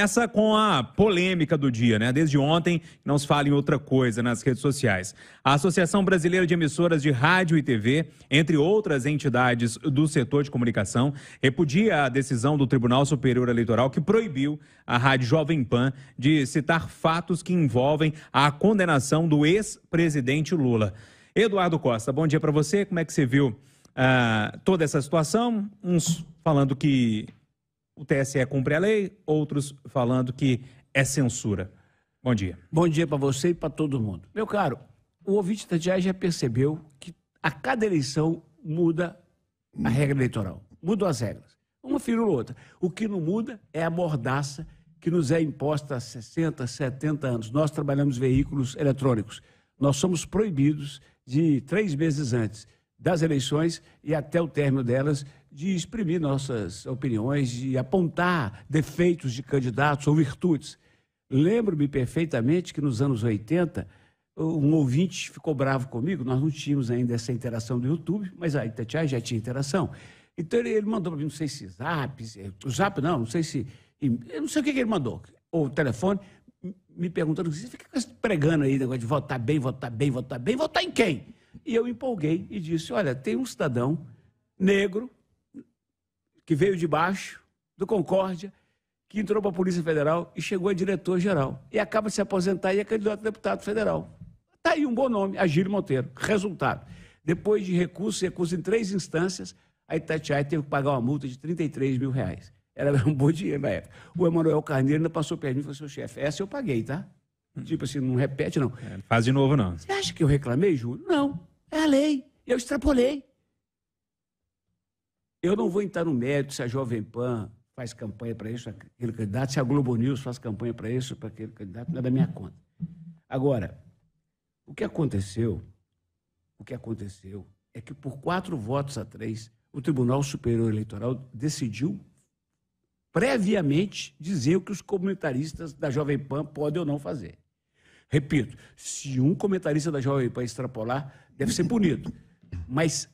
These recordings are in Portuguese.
Começa com a polêmica do dia, né? Desde ontem não se fala em outra coisa nas redes sociais. A Associação Brasileira de Emissoras de Rádio e TV, entre outras entidades do setor de comunicação, repudia a decisão do Tribunal Superior Eleitoral que proibiu a Rádio Jovem Pan de citar fatos que envolvem a condenação do ex-presidente Lula. Eduardo Costa, bom dia para você. Como é que você viu ah, toda essa situação? Uns falando que o TSE cumpre a lei, outros falando que é censura. Bom dia. Bom dia para você e para todo mundo. Meu caro, o ouvinte da já percebeu que a cada eleição muda a regra eleitoral, mudam as regras. Uma ou outra. O que não muda é a mordaça que nos é imposta há 60, 70 anos. Nós trabalhamos veículos eletrônicos. Nós somos proibidos de três meses antes das eleições e até o término delas de exprimir nossas opiniões, de apontar defeitos de candidatos ou virtudes. Lembro-me perfeitamente que nos anos 80, um ouvinte ficou bravo comigo, nós não tínhamos ainda essa interação do YouTube, mas a Itatiaia já tinha interação. Então ele, mandou para mim, não sei se zap, se, zap não, não sei se. Eu não sei o que, que ele mandou, ou telefone, me perguntando: você fica pregando aí negócio de votar bem, votar bem, votar bem, votar em quem? E eu empolguei e disse: olha, tem um cidadão negro que veio de baixo, do Concórdia, que entrou para a Polícia Federal e chegou a diretor-geral. E acaba de se aposentar e é candidato a deputado federal. Está aí um bom nome, Agílio Monteiro. Resultado: depois de recurso, recurso em três instâncias, a Itatiaia teve que pagar uma multa de 33 mil reais. Era um bom dinheiro na época. O Emanuel Carneiro ainda passou perto de mim e falou: seu assim, chefe, essa eu paguei, tá? Hum. Tipo assim, não repete, não. É, faz de novo, não. Você acha que eu reclamei, Júlio? Não. É a lei. Eu extrapolei. Eu não vou entrar no mérito se a Jovem Pan faz campanha para isso, aquele candidato, se a Globo News faz campanha para isso, para aquele candidato, não é da minha conta. Agora, o que aconteceu, o que aconteceu é que por quatro votos a três, o Tribunal Superior Eleitoral decidiu previamente dizer o que os comentaristas da Jovem Pan podem ou não fazer. Repito, se um comentarista da Jovem Pan extrapolar, deve ser punido. Mas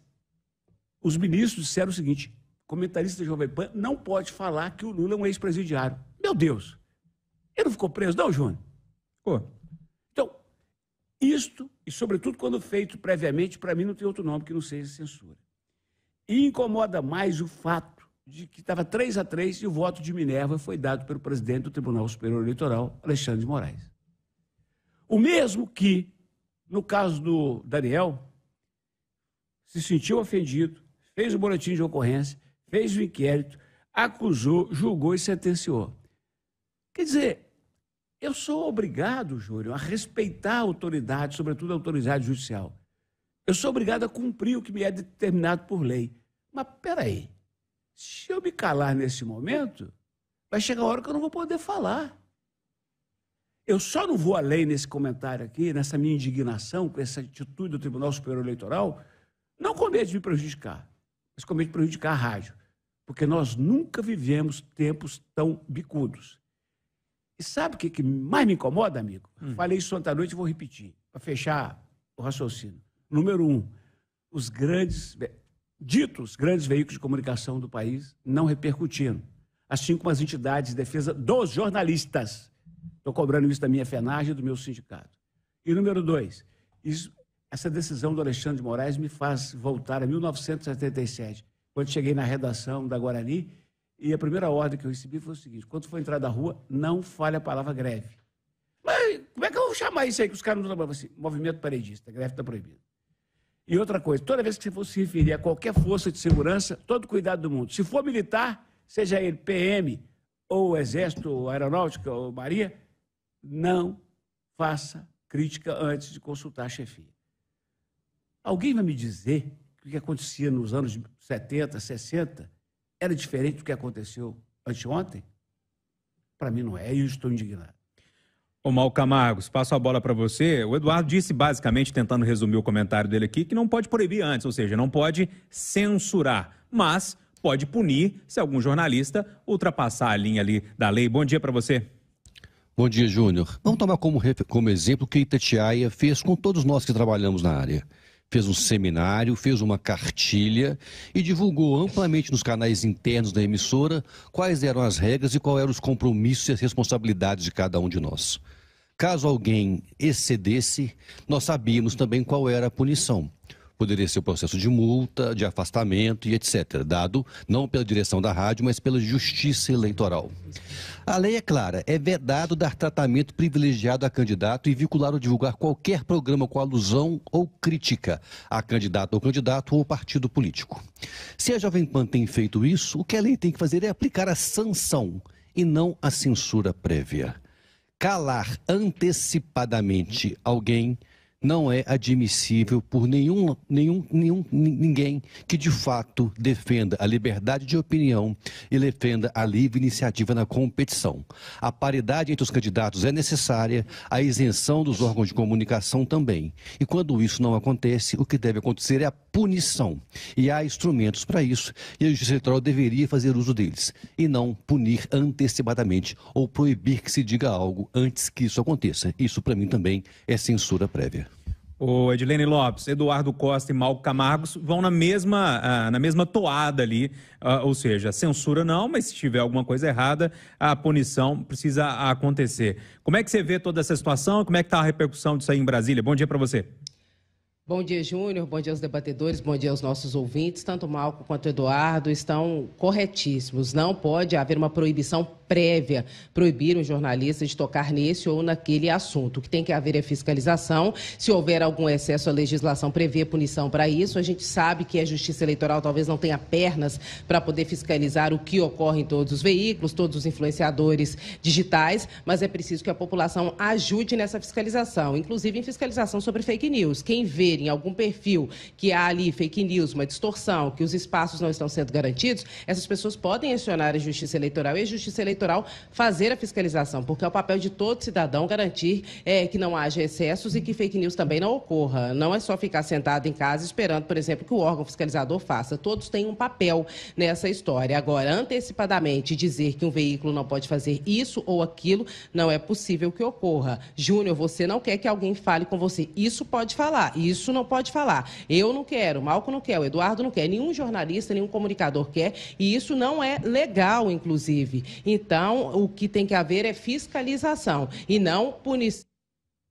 os ministros disseram o seguinte: comentarista da Jovem Pan não pode falar que o Lula é um ex-presidiário. Meu Deus! Ele não ficou preso, não, Júnior? Pô. Então, isto, e sobretudo quando feito previamente, para mim não tem outro nome que não seja censura. E incomoda mais o fato de que estava 3 a 3 e o voto de Minerva foi dado pelo presidente do Tribunal Superior Eleitoral, Alexandre de Moraes. O mesmo que, no caso do Daniel, se sentiu ofendido, fez o boletim de ocorrência, fez o inquérito, acusou, julgou e sentenciou. Quer dizer, eu sou obrigado, Júlio, a respeitar a autoridade, sobretudo a autoridade judicial. Eu sou obrigado a cumprir o que me é determinado por lei. Mas peraí, se eu me calar nesse momento, vai chegar a hora que eu não vou poder falar. Eu só não vou além nesse comentário aqui, nessa minha indignação com essa atitude do Tribunal Superior Eleitoral, não com medo de me prejudicar, principalmente prejudicar a rádio, porque nós nunca vivemos tempos tão bicudos. E sabe o que, que mais me incomoda, amigo? Hum. Falei isso ontem à noite e vou repetir, para fechar o raciocínio. Número um, os grandes, ditos grandes veículos de comunicação do país não repercutindo, assim como as entidades de defesa dos jornalistas. Estou cobrando isso da minha FENAGE e do meu sindicato. E número dois, isso essa decisão do Alexandre de Moraes me faz voltar a 1977, quando cheguei na redação da Guarani e a primeira ordem que eu recebi foi o seguinte: quando for entrar da rua, não fale a palavra greve. Mas como é que eu vou chamar isso aí que os caras não estão assim? Movimento paredista, greve está proibida. E outra coisa, toda vez que você for se referir a qualquer força de segurança, todo cuidado do mundo. Se for militar, seja ele PM, ou Exército, ou Aeronáutica, ou Maria, não faça crítica antes de consultar a chefia. Alguém vai me dizer que o que acontecia nos anos 70, 60 era diferente do que aconteceu anteontem? Para mim não é, e eu estou indignado. Ô Mal Camargos, passo a bola para você. O Eduardo disse, basicamente, tentando resumir o comentário dele aqui, que não pode proibir antes, ou seja, não pode censurar, mas pode punir se algum jornalista ultrapassar a linha ali da lei. Bom dia para você. Bom dia, Júnior. Vamos tomar como, como exemplo o que Itatiaia fez com todos nós que trabalhamos na área fez um seminário, fez uma cartilha e divulgou amplamente nos canais internos da emissora quais eram as regras e quais eram os compromissos e as responsabilidades de cada um de nós. Caso alguém excedesse, nós sabíamos também qual era a punição poderia ser o processo de multa, de afastamento e etc., dado não pela direção da rádio, mas pela Justiça Eleitoral. A lei é clara, é vedado dar tratamento privilegiado a candidato e vincular ou divulgar qualquer programa com alusão ou crítica a candidato ou candidato ou partido político. Se a Jovem Pan tem feito isso, o que a lei tem que fazer é aplicar a sanção e não a censura prévia. Calar antecipadamente alguém não é admissível por nenhum, nenhum, nenhum, ninguém que de fato defenda a liberdade de opinião e defenda a livre iniciativa na competição. A paridade entre os candidatos é necessária, a isenção dos órgãos de comunicação também. E quando isso não acontece, o que deve acontecer é a punição. E há instrumentos para isso, e a Justiça Eleitoral deveria fazer uso deles, e não punir antecipadamente ou proibir que se diga algo antes que isso aconteça. Isso, para mim, também é censura prévia. O Edilene Lopes, Eduardo Costa e Mal Camargos vão na mesma, ah, na mesma toada ali, ah, ou seja, censura não, mas se tiver alguma coisa errada, a punição precisa acontecer. Como é que você vê toda essa situação? Como é que está a repercussão disso aí em Brasília? Bom dia para você. Bom dia, Júnior. Bom dia aos debatedores, bom dia aos nossos ouvintes. Tanto Malco quanto Eduardo estão corretíssimos. Não pode haver uma proibição prévia, proibir um jornalista de tocar nesse ou naquele assunto. O que tem que haver é fiscalização. Se houver algum excesso, a legislação prevê punição para isso. A gente sabe que a Justiça Eleitoral talvez não tenha pernas para poder fiscalizar o que ocorre em todos os veículos, todos os influenciadores digitais, mas é preciso que a população ajude nessa fiscalização, inclusive em fiscalização sobre fake news. Quem vê em algum perfil que há ali fake news, uma distorção, que os espaços não estão sendo garantidos, essas pessoas podem acionar a Justiça Eleitoral e a Justiça Eleitoral fazer a fiscalização, porque é o papel de todo cidadão garantir é, que não haja excessos e que fake news também não ocorra. Não é só ficar sentado em casa esperando, por exemplo, que o órgão fiscalizador faça. Todos têm um papel nessa história. Agora, antecipadamente dizer que um veículo não pode fazer isso ou aquilo, não é possível que ocorra. Júnior, você não quer que alguém fale com você. Isso pode falar, isso isso não pode falar. Eu não quero, Malco não quer, o Eduardo não quer, nenhum jornalista, nenhum comunicador quer, e isso não é legal, inclusive. Então, o que tem que haver é fiscalização e não punição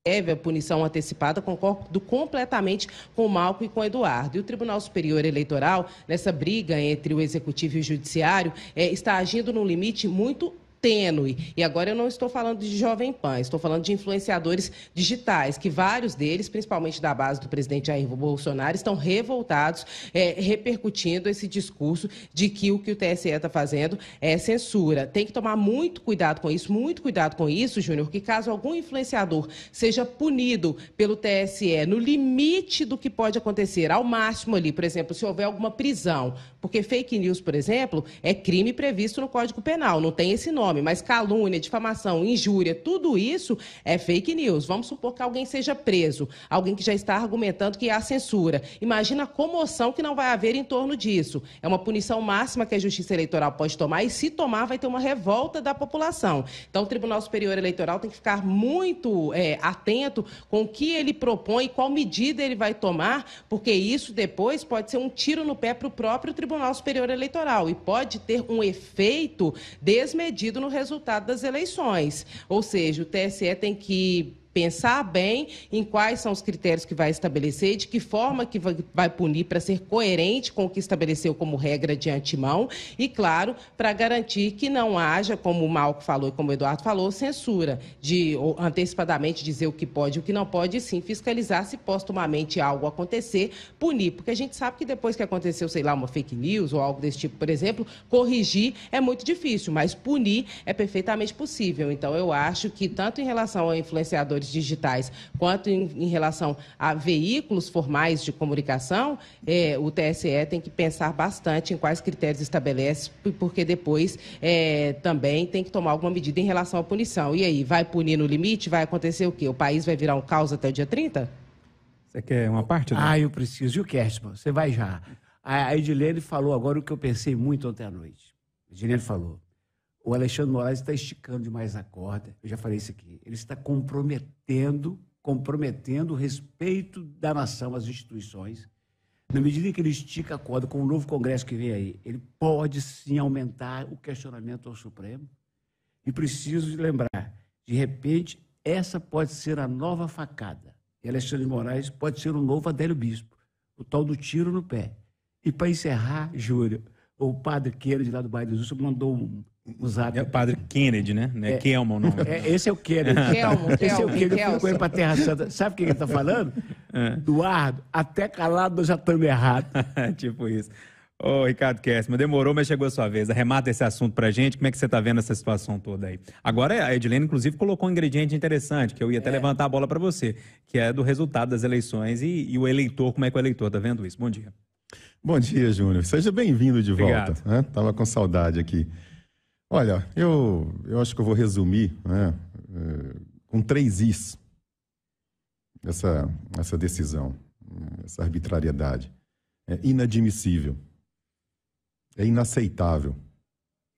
deve a punição antecipada, concordo completamente com o Malco e com o Eduardo. E o Tribunal Superior Eleitoral, nessa briga entre o Executivo e o Judiciário, é, está agindo num limite muito tênue. E agora eu não estou falando de Jovem Pan, estou falando de influenciadores digitais, que vários deles, principalmente da base do presidente Jair Bolsonaro, estão revoltados, é, repercutindo esse discurso de que o que o TSE está fazendo é censura. Tem que tomar muito cuidado com isso, muito cuidado com isso, Júnior, que caso algum influenciador seja punido pelo TSE no limite do que pode acontecer, ao máximo ali, por exemplo, se houver alguma prisão, porque fake news, por exemplo, é crime previsto no Código Penal, não tem esse nome nome, mas calúnia, difamação, injúria, tudo isso é fake news. Vamos supor que alguém seja preso, alguém que já está argumentando que há censura. Imagina a comoção que não vai haver em torno disso. É uma punição máxima que a Justiça Eleitoral pode tomar e, se tomar, vai ter uma revolta da população. Então, o Tribunal Superior Eleitoral tem que ficar muito é, atento com o que ele propõe, qual medida ele vai tomar, porque isso depois pode ser um tiro no pé para o próprio Tribunal Superior Eleitoral e pode ter um efeito desmedido no resultado das eleições. Ou seja, o TSE tem que pensar bem em quais são os critérios que vai estabelecer, de que forma que vai punir para ser coerente com o que estabeleceu como regra de antemão e, claro, para garantir que não haja, como o Malco falou e como o Eduardo falou, censura de antecipadamente dizer o que pode e o que não pode, e sim fiscalizar se postumamente algo acontecer, punir, porque a gente sabe que depois que aconteceu, sei lá, uma fake news ou algo desse tipo, por exemplo, corrigir é muito difícil, mas punir é perfeitamente possível. Então, eu acho que tanto em relação a influenciadores digitais, quanto em, em relação a veículos formais de comunicação, é, o TSE tem que pensar bastante em quais critérios estabelece, porque depois é, também tem que tomar alguma medida em relação à punição. E aí, vai punir no limite? Vai acontecer o quê? O país vai virar um caos até o dia 30? Você quer uma parte? Né? Ah, eu preciso. E o Kerstman? Você vai já. A Edilene falou agora o que eu pensei muito ontem à noite. A Edilene falou. O Alexandre Moraes está esticando demais a corda. Eu já falei isso aqui. Ele está comprometendo, comprometendo o respeito da nação às instituições. Na medida em que ele estica a corda com o novo Congresso que vem aí, ele pode sim aumentar o questionamento ao Supremo. E preciso lembrar, de repente, essa pode ser a nova facada. E Alexandre Moraes pode ser o novo Adélio Bispo, o tal do tiro no pé. E para encerrar, Júlio, o padre Kennedy lá do Bairro do Sul mandou um, um zap. É o padre Kennedy, né? É, é Kelman o nome. É, esse é o Kennedy. Kelmo, esse é o Kennedy. Eu fui com ele Terra Santa. Sabe o que ele está falando? É. Eduardo, até calado nós já estamos errados. tipo isso. Ô, Ricardo Kessman, demorou, mas chegou a sua vez. Arremata esse assunto pra gente. Como é que você está vendo essa situação toda aí? Agora, a Edilene, inclusive, colocou um ingrediente interessante, que eu ia até é. levantar a bola para você, que é do resultado das eleições e, e o eleitor, como é que o eleitor está vendo isso? Bom dia. Bom dia, Júnior. Seja bem-vindo de volta. Né? Tava com saudade aqui. Olha, eu, eu acho que eu vou resumir né, eh, com três is essa, essa decisão, essa arbitrariedade. É inadmissível, é inaceitável,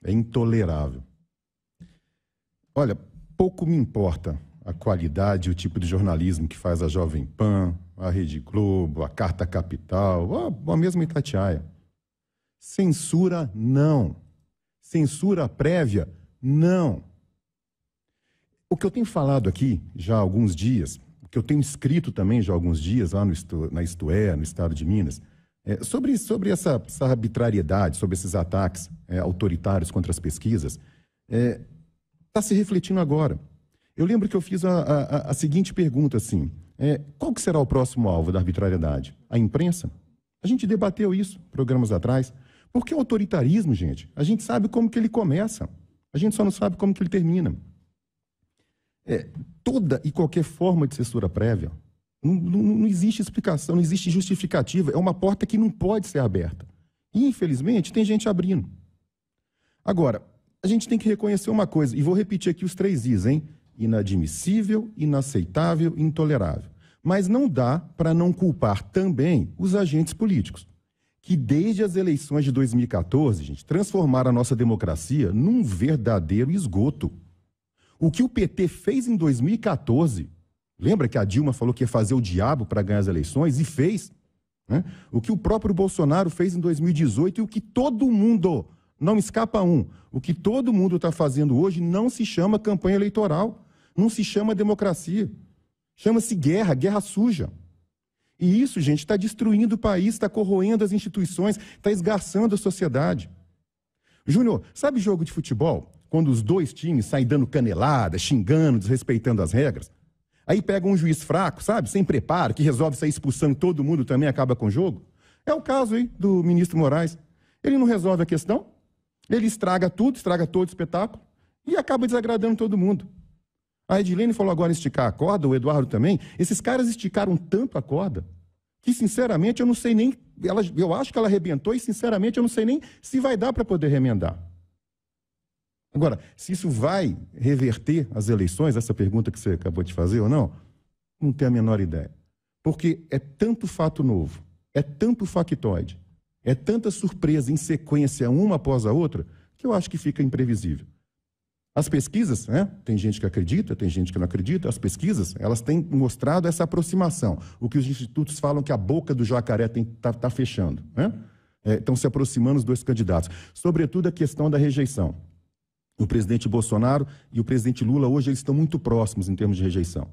é intolerável. Olha, pouco me importa a qualidade e o tipo de jornalismo que faz a Jovem Pan, a Rede Globo, a Carta Capital, a, a mesma Itatiaia. Censura, não. Censura prévia, não. O que eu tenho falado aqui já há alguns dias, o que eu tenho escrito também já há alguns dias lá no, na Istoé, no estado de Minas, é, sobre, sobre essa, essa, arbitrariedade, sobre esses ataques é, autoritários contra as pesquisas, está é, tá se refletindo agora. Eu lembro que eu fiz a, a, a seguinte pergunta assim: é, qual que será o próximo alvo da arbitrariedade? A imprensa? A gente debateu isso programas atrás. Porque o autoritarismo, gente, a gente sabe como que ele começa. A gente só não sabe como que ele termina. É, toda e qualquer forma de censura prévia, não, não, não existe explicação, não existe justificativa. É uma porta que não pode ser aberta. E, infelizmente, tem gente abrindo. Agora, a gente tem que reconhecer uma coisa, e vou repetir aqui os três Is, hein? inadmissível, inaceitável, intolerável. Mas não dá para não culpar também os agentes políticos, que desde as eleições de 2014, gente, transformaram a nossa democracia num verdadeiro esgoto. O que o PT fez em 2014, lembra que a Dilma falou que ia fazer o diabo para ganhar as eleições e fez? Né? O que o próprio Bolsonaro fez em 2018 e o que todo mundo, não escapa um, o que todo mundo está fazendo hoje não se chama campanha eleitoral não se chama democracia. Chama-se guerra, guerra suja. E isso, gente, está destruindo o país, está corroendo as instituições, está esgarçando a sociedade. Júnior, sabe jogo de futebol? Quando os dois times saem dando canelada, xingando, desrespeitando as regras? Aí pega um juiz fraco, sabe? Sem preparo, que resolve sair expulsando todo mundo também acaba com o jogo? É o caso aí do ministro Moraes. Ele não resolve a questão, ele estraga tudo, estraga todo o espetáculo e acaba desagradando todo mundo. A Edilene falou agora em esticar a corda, o Eduardo também. Esses caras esticaram tanto a corda que, sinceramente, eu não sei nem. Ela, eu acho que ela arrebentou e, sinceramente, eu não sei nem se vai dar para poder remendar. Agora, se isso vai reverter as eleições, essa pergunta que você acabou de fazer ou não, não tenho a menor ideia. Porque é tanto fato novo, é tanto factoide, é tanta surpresa em sequência, uma após a outra, que eu acho que fica imprevisível. As pesquisas, né? tem gente que acredita, tem gente que não acredita, as pesquisas, elas têm mostrado essa aproximação. O que os institutos falam que a boca do jacaré está tá fechando. Né? É, estão se aproximando os dois candidatos. Sobretudo a questão da rejeição. O presidente Bolsonaro e o presidente Lula hoje eles estão muito próximos em termos de rejeição.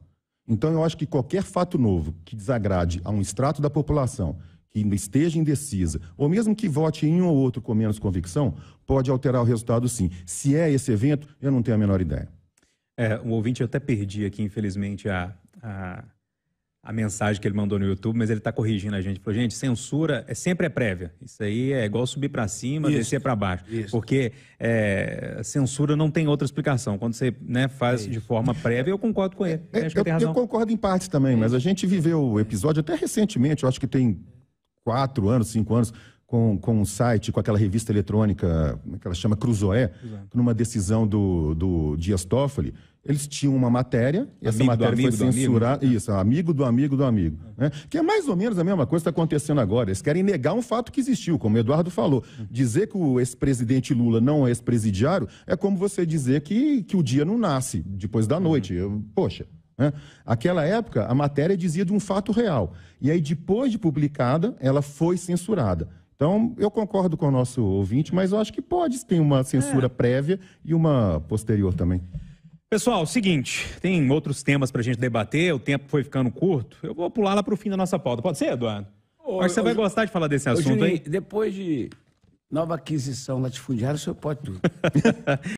Então eu acho que qualquer fato novo que desagrade a um extrato da população que esteja indecisa, ou mesmo que vote em um ou outro com menos convicção, pode alterar o resultado sim. Se é esse evento, eu não tenho a menor ideia. É, ouvinte, eu até perdi aqui, infelizmente, a, a, a mensagem que ele mandou no YouTube, mas ele está corrigindo a gente. Falou, gente, censura é, sempre é prévia. Isso aí é igual subir para cima, isso, descer para baixo. Isso. Porque é, censura não tem outra explicação. Quando você né, faz é de forma prévia, eu concordo com ele. É, eu, eu, eu, concordo em parte também, mas a gente viveu o episódio até recentemente, eu acho que tem quatro anos, cinco anos, com, com um site, com aquela revista eletrônica, como é que ela chama? Cruzoé, Exato. numa decisão do, do Dias Toffoli, eles tinham uma matéria, e essa matéria foi censurada. É. Isso, amigo do amigo do amigo. É. Né? Que é mais ou menos a mesma coisa que está acontecendo agora. Eles querem negar um fato que existiu, como o Eduardo falou. Uhum. Dizer que o ex-presidente Lula não é ex-presidiário é como você dizer que, que o dia não nasce depois da uhum. noite. Eu, poxa, né? Aquela época, a matéria dizia de um fato real. E aí, depois de publicada, ela foi censurada. Então, eu concordo com o nosso ouvinte, mas eu acho que pode ter uma censura é. prévia e uma posterior também. Pessoal, seguinte, tem outros temas para a gente debater, o tempo foi ficando curto. Eu vou pular lá para o fim da nossa pauta. Pode ser, Eduardo? Ô, Acho que você ô, vai gostar de falar desse assunto, Juninho, hein? Depois de nova aquisição latifundiária, o senhor pode tudo.